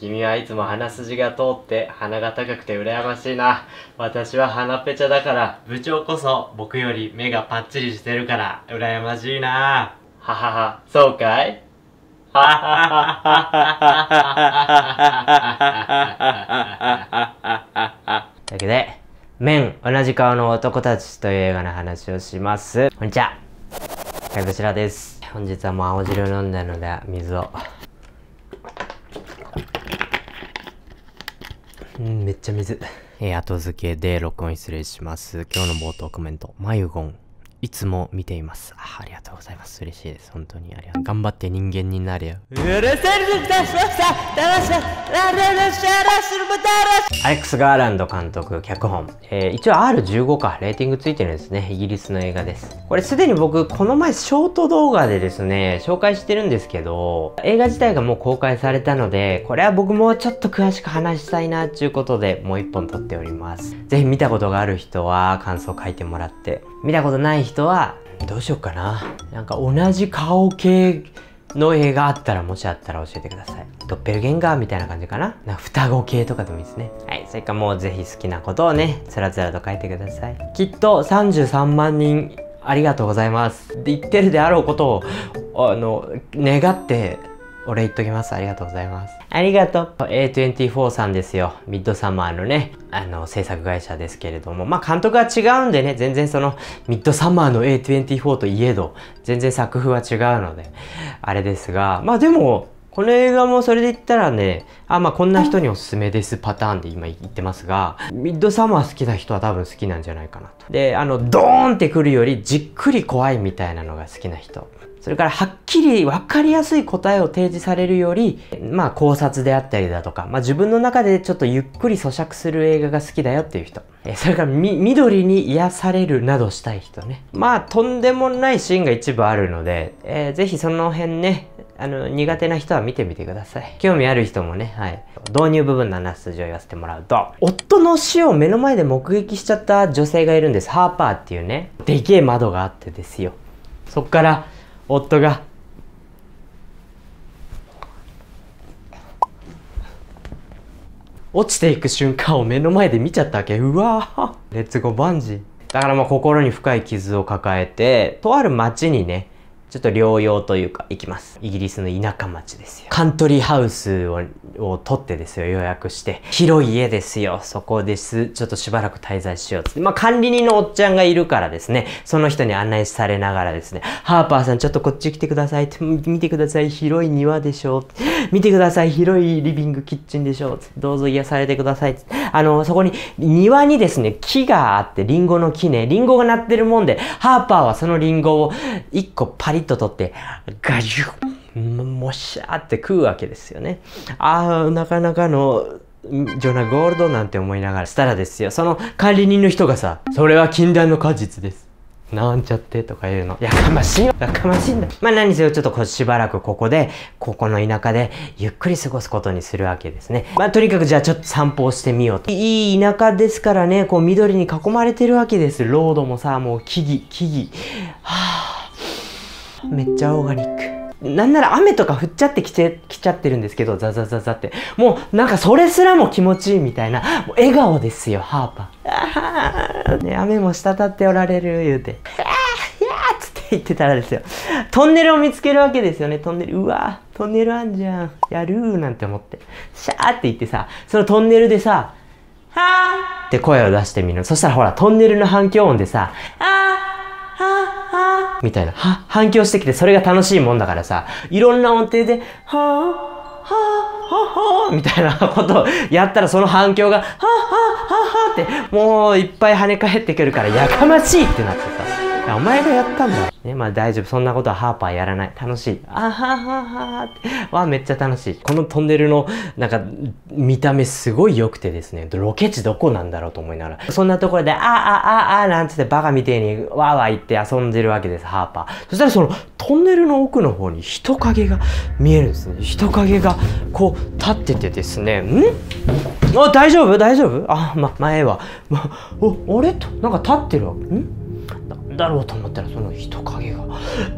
君はいつも鼻筋が通って鼻が高くて羨ましいな。私は鼻ぺちゃだから、部長こそ僕より目がパッチリしてるから羨ましいな。ははは、そうかいというわけで、麺同じ顔の男たちという映画の話をします。こんにちは。かいぶしらです。本日はもう青汁を飲んだので、水を。うん、めっちゃ水。えー、後付けで録音失礼します。今日の冒頭コメント。マユゴン。いつも見ています。あありがとうございます。嬉しいです。本当に。ありがとう。頑張って人間になれよ。アレックス・ガーランド監督、脚本。えー、一応 R15 か、レーティングついてるんですね。イギリスの映画です。これすでに僕、この前ショート動画でですね、紹介してるんですけど、映画自体がもう公開されたので、これは僕もちょっと詳しく話したいな、ちいうことで、もう一本撮っております。ぜひ見たことがある人は、感想書いてもらって、見たことない人は、どうしようかな。なんか同じ顔系の絵があったら、もしあったら教えてください。ドッペルゲンガーみたいな感じかな。な双子系とかでもいいですね。はい、それかもうぜひ好きなことをね、つらつらと書いてください。きっと33万人ありがとうございます。で言ってるであろうことを、あの、願ってお礼言っときます。ありがとうございます。ありがとう。A24 さんですよ。ミッドサマーのね、あの、制作会社ですけれども、まあ、監督は違うんでね、全然その、ミッドサマーの A24 といえど、全然作風は違うので、あれですが、まあでも、この映画もそれで言ったらね、あ、まあこんな人におすすめですパターンで今言ってますが、ミッドサマー好きな人は多分好きなんじゃないかなと。で、あの、ドーンって来るよりじっくり怖いみたいなのが好きな人。それからはっきり分かりやすい答えを提示されるより、まあ考察であったりだとか、まあ自分の中でちょっとゆっくり咀嚼する映画が好きだよっていう人。え、それからみ、緑に癒されるなどしたい人ね。まあとんでもないシーンが一部あるので、えー、ぜひその辺ね、あの、苦手な人は見てみてください。興味ある人もね、はい。導入部分の話を言わせてもらうと、夫の死を目の前で目撃しちゃった女性がいるんです。ハーパーっていうね、でけえ窓があってですよ。そっから、夫が、落ちていく瞬間を目の前で見ちゃったわけ。うわぁ。レッツゴーバンジー。だからもう心に深い傷を抱えて、とある町にね、ちょっと療養というか行きます。イギリスの田舎町ですよ。カントリーハウスをを取ってですよ、予約して。広い家ですよ、そこです。ちょっとしばらく滞在しようつって。まあ、管理人のおっちゃんがいるからですね、その人に案内されながらですね、ハーパーさんちょっとこっち来てくださいって、見てください、広い庭でしょ。見てください、広いリビング、キッチンでしょ。どうぞ癒されてください。あの、そこに、庭にですね、木があって、リンゴの木ね、リンゴがなってるもんで、ハーパーはそのリンゴを1個パリリッと取って、ガリュもしゃーって食うわけですよね。ああ、なかなかの、ジョナ・ゴールドなんて思いながらしたらですよ。その管理人の人がさ、それは禁断の果実です。なんちゃってとか言うの。やかましいよ。やかましいんだ。まあ何せよ、ちょっとしばらくここで、ここの田舎でゆっくり過ごすことにするわけですね。まあとにかくじゃあちょっと散歩をしてみようと。いい田舎ですからね、こう緑に囲まれてるわけです。ロードもさ、もう木々、木々。はぁ、あ。めっちゃオーガニックなんなら雨とか降っちゃってきゃきちゃってるんですけどザザザザってもうなんかそれすらも気持ちいいみたいなもう笑顔ですよハーパーあね、雨も滴っておられる言うて「あやっつって言ってたらですよトンネルを見つけるわけですよねトンネルうわトンネルあんじゃんやるーなんて思ってシャーって言ってさそのトンネルでさ「はー」って声を出してみるそしたらほらトンネルの反響音でさ「あーはー」みたいな、は、反響してきて、それが楽しいもんだからさ、いろんな音程で、はぁ、はぁ、はぁ、みたいなことをやったら、その反響が、はぁ、はぁ、はぁ、はぁって、もういっぱい跳ね返ってくるから、やかましいってなってさ。お前がやったんだ。ね、まあ大丈夫。そんなことはハーパーやらない。楽しい。あはははは。わ、めっちゃ楽しい。このトンネルの、なんか、見た目すごい良くてですね、ロケ地どこなんだろうと思いながら。そんなところで、ああああなんつってバカみてえにわーわー言って遊んでるわけです、ハーパー。そしたらそのトンネルの奥の方に人影が見えるんですね。人影がこう立っててですね、んあ、大丈夫大丈夫あ、ま、前は。ま、お、あれと、なんか立ってるわけ。んだろうと思ったらその人影が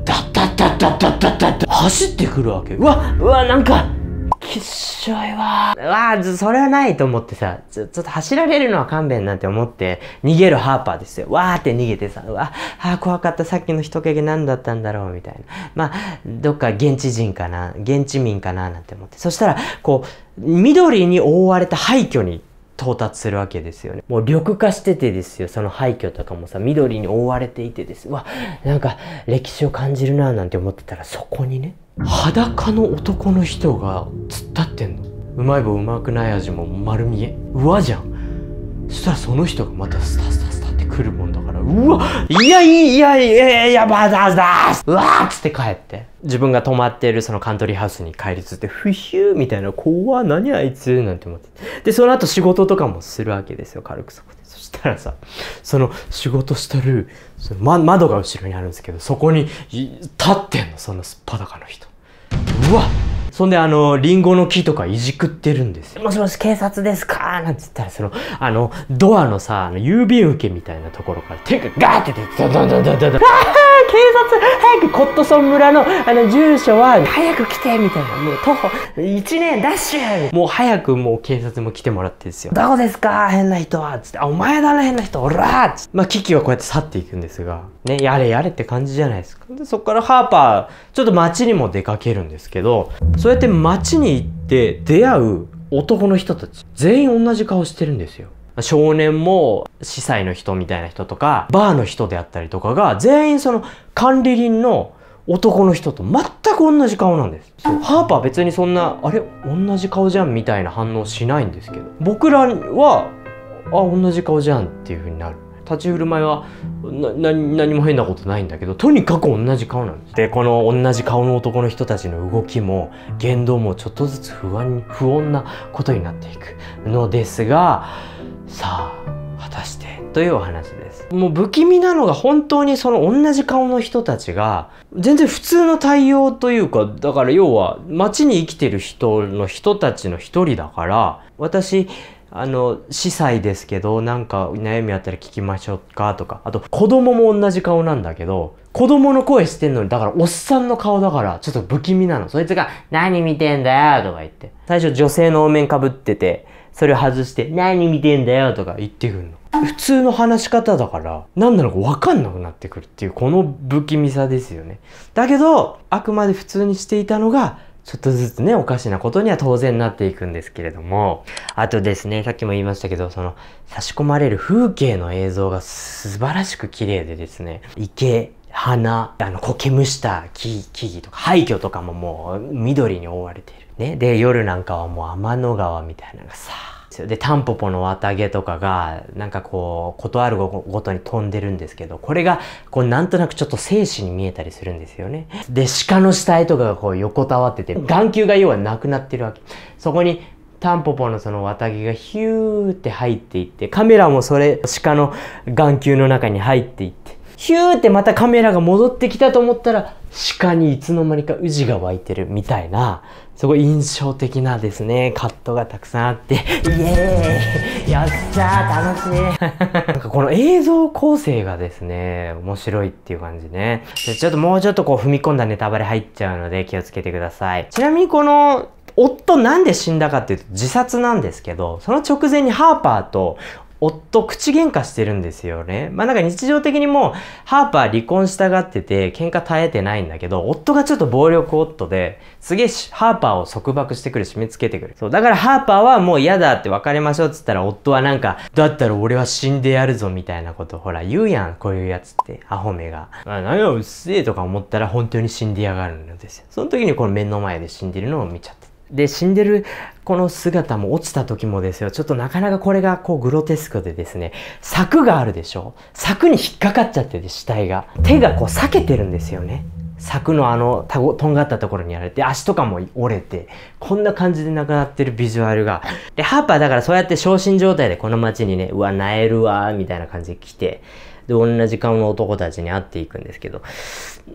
ダッダッダッダッダッダッダッダ走ってくるわけうわうわなんかきっしょいわうわそれはないと思ってさちょっと走られるのは勘弁なんて思って逃げるハーパーですよわーって逃げてさうわあ怖かったさっきの人影何だったんだろうみたいなまあどっか現地人かな現地民かななんて思ってそしたらこう緑に覆われた廃墟に到達するわけですよね。もう緑化しててですよ、その廃墟とかもさ、緑に覆われていてです。うわ、なんか歴史を感じるなぁなんて思ってたら、そこにね、裸の男の人が突っ立ってんの。うまい棒うまくない味も丸見え。うわじゃん。そしたらその人がまたスタスタスタって来るもんうわいやいやいやいやバザーザーうわっつって帰って。自分が泊まってるそのカントリーハウスに帰りつって、フヒューみたいな、怖何あいつなんて思って。で、その後仕事とかもするわけですよ、軽くそこで。そしたらさ、その仕事してる、その、ま、窓が後ろにあるんですけど、そこに立ってんの、そのすっぱだかの人。うわっそんであの、リンゴの木とかいじくってるんですよ。もしもし警察ですかなんて言ったら、その、あの、ドアのさ、あの郵便受けみたいなところから手がガーって出て、ドンドンドンドンドン、あド察早くコットソン村のあの住所は早く来てみたいなもう徒歩1年ダッシュもう早くもう警察も来てもらってですよどうですか変な人はつってあお前だな変な人おらつってまあキキはこうやって去っていくんですがねやれやれって感じじゃないですかでそっからハーパーちょっと街にも出かけるんですけどそうやって街に行って出会う男の人たち全員同じ顔してるんですよ少年も司祭の人みたいな人とか、バーの人であったりとかが、全員その管理人の男の人と全く同じ顔なんですハーパー別にそんなあれ同じ顔じゃんみたいな反応しないんですけど僕らはあ同じ顔じゃんっていう風になる立ち振る舞いは何も変なことないんだけどとにかく同じ顔なんですでこの同じ顔の男の人たちの動きも言動もちょっとずつ不安不穏なことになっていくのですがさあ果たしてというお話ですもう不気味なのが本当にその同じ顔の人たちが全然普通の対応というかだから要は街に生きてる人の人たちの一人だから私あの、司祭ですけど、なんか悩みあったら聞きましょうかとか、あと子供も同じ顔なんだけど、子供の声してんのに、だからおっさんの顔だから、ちょっと不気味なの。そいつが、何見てんだよとか言って。最初女性のお面かぶってて、それを外して、何見てんだよとか言ってくるの。普通の話し方だから、何なのか分かんなくなってくるっていう、この不気味さですよね。だけど、あくまで普通にしていたのが、ちょっとずつね、おかしなことには当然なっていくんですけれども、あとですね、さっきも言いましたけど、その、差し込まれる風景の映像が素晴らしく綺麗でですね、池、花、あの、苔むした木、木々とか、廃墟とかももう緑に覆われている。ね、で、夜なんかはもう天の川みたいなのがさ、で、タンポポの綿毛とかが、なんかこう、ことあるごとに飛んでるんですけど、これが、こう、なんとなくちょっと精子に見えたりするんですよね。で、鹿の死体とかがこう横たわってて、眼球が要はなくなってるわけ。そこに、タンポポのその綿毛がヒューって入っていって、カメラもそれ、鹿の眼球の中に入っていって、ヒューってまたカメラが戻ってきたと思ったら、鹿にいつの間にか宇治が湧いてるみたいな、すごい印象的なですね、カットがたくさんあって、イエーイやった楽しい なんかこの映像構成がですね、面白いっていう感じね。ちょっともうちょっとこう踏み込んだネタバレ入っちゃうので気をつけてください。ちなみにこの夫なんで死んだかっていうと自殺なんですけど、その直前にハーパーと夫口喧嘩してるんですよね。まあなんか日常的にもハーパー離婚したがってて喧嘩絶えてないんだけど、夫がちょっと暴力夫ですげえし、ハーパーを束縛してくる、締め付けてくる。そう、だからハーパーはもう嫌だって別れましょうっつったら夫はなんか、だったら俺は死んでやるぞみたいなことほら言うやん、こういうやつってアホ目が。あ、何がうっせえとか思ったら本当に死んでやがるんですよ。その時にこの目の前で死んでるのを見ちゃって。で、死んでるこの姿も落ちた時もですよ、ちょっとなかなかこれがこうグロテスクでですね、柵があるでしょ柵に引っかかっちゃってて、死体が。手がこう裂けてるんですよね。柵のあのたごとんがったところにやられて足とかも折れてこんな感じで亡くなってるビジュアルがでハーパーだからそうやって昇進状態でこの街にねうわ萎えるわみたいな感じで来てで同じ顔の男たちに会っていくんですけど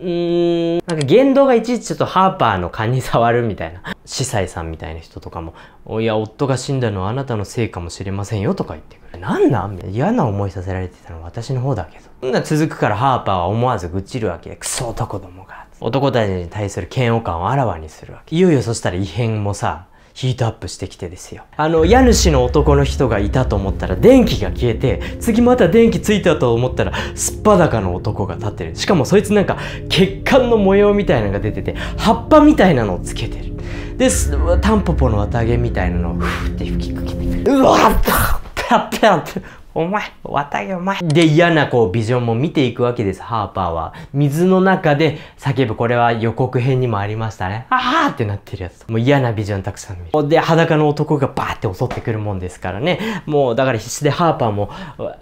うーん、なんか言動がいちいちちょっとハーパーの勘に触るみたいな。司祭さんみたいな人とかも、いや、夫が死んだのはあなたのせいかもしれませんよとか言ってくる。なんなん嫌な思いさせられてたのは私の方だけど。そんな続くからハーパーは思わず愚痴るわけで、クソ男どもが。男たちに対する嫌悪感をあらわにするわけ。いよいよそしたら異変もさ、ヒートアップしてきてですよあの家主の男の人がいたと思ったら電気が消えて次また電気ついたと思ったらすっぱだかの男が立ってるしかもそいつなんか血管の模様みたいなのが出てて葉っぱみたいなのをつけてるでタンポポの綿毛みたいなのをふーって吹きかけてるうわっペラペラってお前、わたお前。で、嫌なこう、ビジョンも見ていくわけです、ハーパーは。水の中で叫ぶ、これは予告編にもありましたね。あーってなってるやつ。もう嫌なビジョンたくさん見る。で、裸の男がバーって襲ってくるもんですからね。もう、だから必死でハーパーも、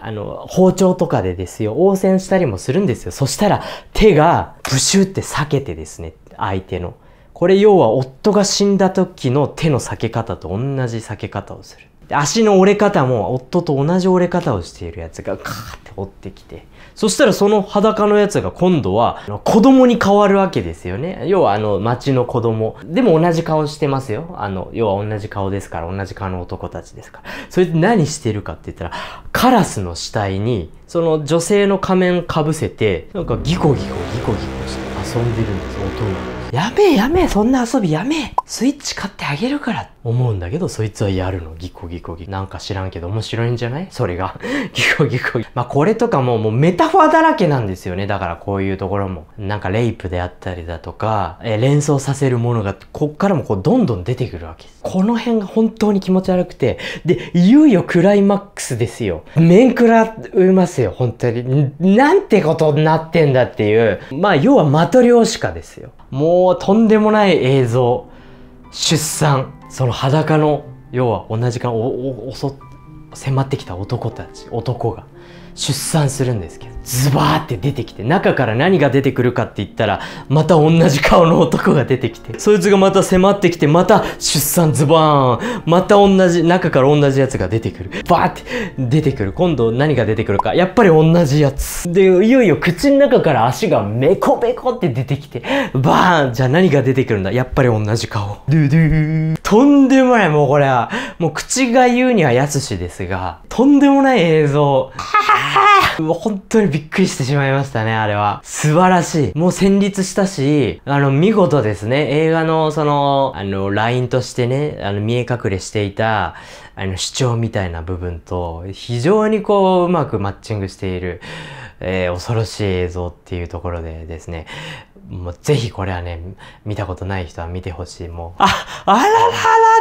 あの、包丁とかでですよ、応戦したりもするんですよ。そしたら、手が、ブシュって避けてですね、相手の。これ要は夫が死んだ時の手の避け方と同じ避け方をする。足の折れ方も夫と同じ折れ方をしているやつがカーって折ってきて、そしたらその裸のやつが今度は子供に変わるわけですよね。要はあの町の子供。でも同じ顔してますよ。あの、要は同じ顔ですから、同じ顔の男たちですから。それで何してるかって言ったら、カラスの死体に、その女性の仮面かぶせて、なんかギコギコギコギコして遊んでるんです、大人。やめえやめえそんな遊びやめえスイッチ買ってあげるから思うんだけどそいつはやるのギコギコギなんか知らんけど面白いんじゃないそれが ギコギコギまあこれとかももうメタファーだらけなんですよねだからこういうところもなんかレイプであったりだとか、えー、連想させるものがこっからもこうどんどん出てくるわけですこの辺が本当に気持ち悪くてでいよいよクライマックスですよ面食らいますよ本当になんてことになってんだっていうまあ要はマトリョーシカですよもうとんでもない映像出産その裸の要は同じか、お襲迫ってきた男たち男が出産するんですけどズバーって出てきて中から何が出てくるかって言ったらまた同じ顔の男が出てきてそいつがまた迫ってきてまた出産ズバーンまた同じ中から同じやつが出てくるバーって出てくる今度何が出てくるかやっぱり同じやつでいよいよ口の中から足がメコメコって出てきてバーンじゃあ何が出てくるんだやっぱり同じ顔ドゥドゥとんでもないもうこれはもう口が言うにはやつしですがとんでもない映像はは もう本当にびっくりしてしまいましたね、あれは。素晴らしい。もう戦慄したし、あの、見事ですね、映画のその、あの、ラインとしてね、あの、見え隠れしていた、あの、主張みたいな部分と、非常にこう、うまくマッチングしている、えー、恐ろしい映像っていうところでですね、もうぜひこれはね、見たことない人は見てほしい。もう、あ、あららら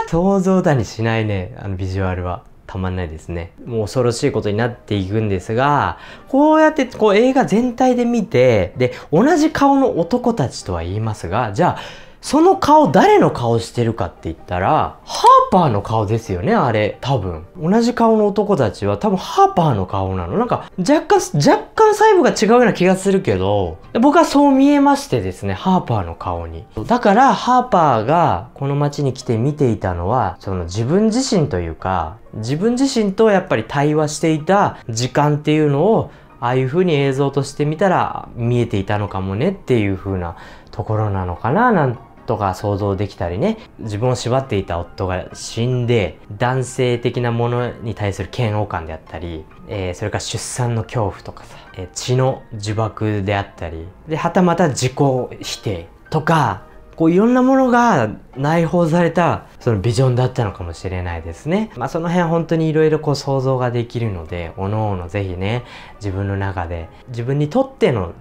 想像だにしないね、あのビジュアルは。たまんないですね。もう恐ろしいことになっていくんですが、こうやってこう映画全体で見て、で、同じ顔の男たちとは言いますが、じゃあ、その顔誰の顔してるかって言ったら、ハーパーの顔ですよね、あれ。多分。同じ顔の男たちは多分ハーパーの顔なの。なんか若干、若干細部が違うような気がするけど、僕はそう見えましてですね、ハーパーの顔に。だからハーパーがこの街に来て見ていたのは、その自分自身というか、自分自身とやっぱり対話していた時間っていうのを、ああいう風に映像として見たら見えていたのかもねっていう風なところなのかななんて夫が想像できたりね自分を縛っていた夫が死んで男性的なものに対する嫌悪感であったり、えー、それから出産の恐怖とかさ、えー、血の呪縛であったりではたまた自己否定とかこういろんなものが内包されたそのビジョンだったのかもしれないですね。まあその辺本当にいろいろこう想像ができるので、おのおのぜひね、自分の中で自分にとっての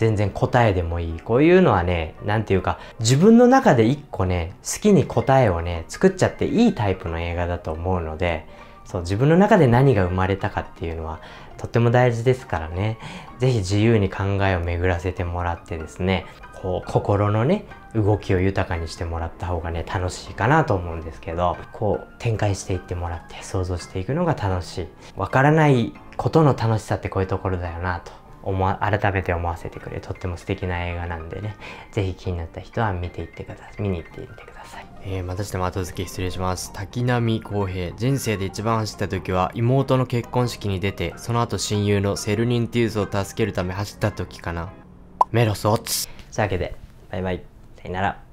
全然答えでもいい。こういうのはね、なんていうか、自分の中で一個ね、好きに答えをね、作っちゃっていいタイプの映画だと思うので、そう、自分の中で何が生まれたかっていうのは、とっても大事ですからね、是非自由に考えを巡らせてもらってですね、こう、心のね、動きを豊かにしてもらった方がね、楽しいかなと思うんですけど、こう、展開していってもらって、想像していくのが楽しい。わからないことの楽しさってこういうところだよなと。思改めて思わせてくれとっても素敵な映画なんでね是非気になった人は見ていってください見に行ってみてください、えー、またしても後付け失礼します滝波浩平人生で一番走った時は妹の結婚式に出てその後親友のセルニンティウスを助けるため走った時かなメロスオッツというわけでバイバイさよなら